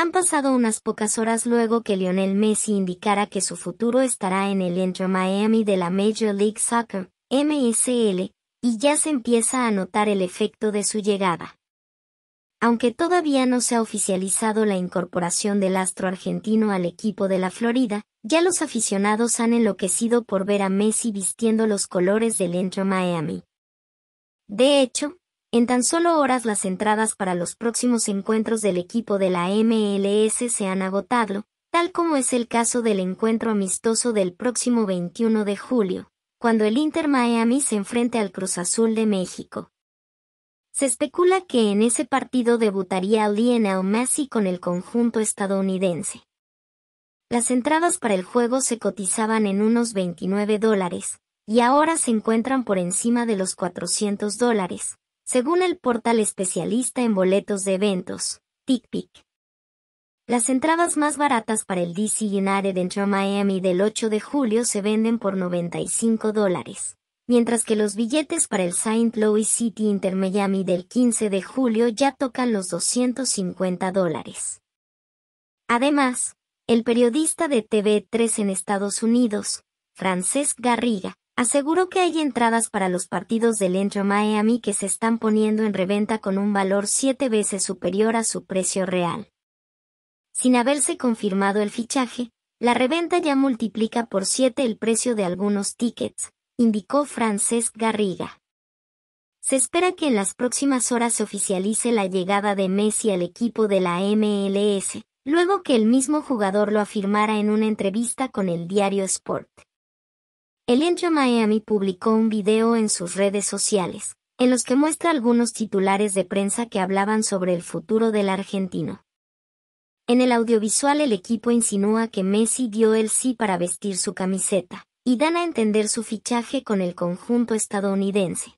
Han pasado unas pocas horas luego que Lionel Messi indicara que su futuro estará en el Inter Miami de la Major League Soccer, MSL, y ya se empieza a notar el efecto de su llegada. Aunque todavía no se ha oficializado la incorporación del astro argentino al equipo de la Florida, ya los aficionados han enloquecido por ver a Messi vistiendo los colores del Inter Miami. De hecho, en tan solo horas las entradas para los próximos encuentros del equipo de la MLS se han agotado, tal como es el caso del encuentro amistoso del próximo 21 de julio, cuando el Inter Miami se enfrente al Cruz Azul de México. Se especula que en ese partido debutaría Lionel Messi con el conjunto estadounidense. Las entradas para el juego se cotizaban en unos 29 dólares, y ahora se encuentran por encima de los 400 dólares, según el portal especialista en boletos de eventos, TickPick. Las entradas más baratas para el DC United Enter Miami del 8 de julio se venden por 95 dólares, mientras que los billetes para el St. Louis City Inter Miami del 15 de julio ya tocan los 250 dólares. Además, el periodista de TV3 en Estados Unidos, Francesc Garriga, aseguró que hay entradas para los partidos del Entro Miami que se están poniendo en reventa con un valor siete veces superior a su precio real. Sin haberse confirmado el fichaje, la reventa ya multiplica por siete el precio de algunos tickets, indicó Francesc Garriga. Se espera que en las próximas horas se oficialice la llegada de Messi al equipo de la MLS, luego que el mismo jugador lo afirmara en una entrevista con el diario Sport. El Miami publicó un video en sus redes sociales, en los que muestra algunos titulares de prensa que hablaban sobre el futuro del argentino. En el audiovisual el equipo insinúa que Messi dio el sí para vestir su camiseta, y dan a entender su fichaje con el conjunto estadounidense.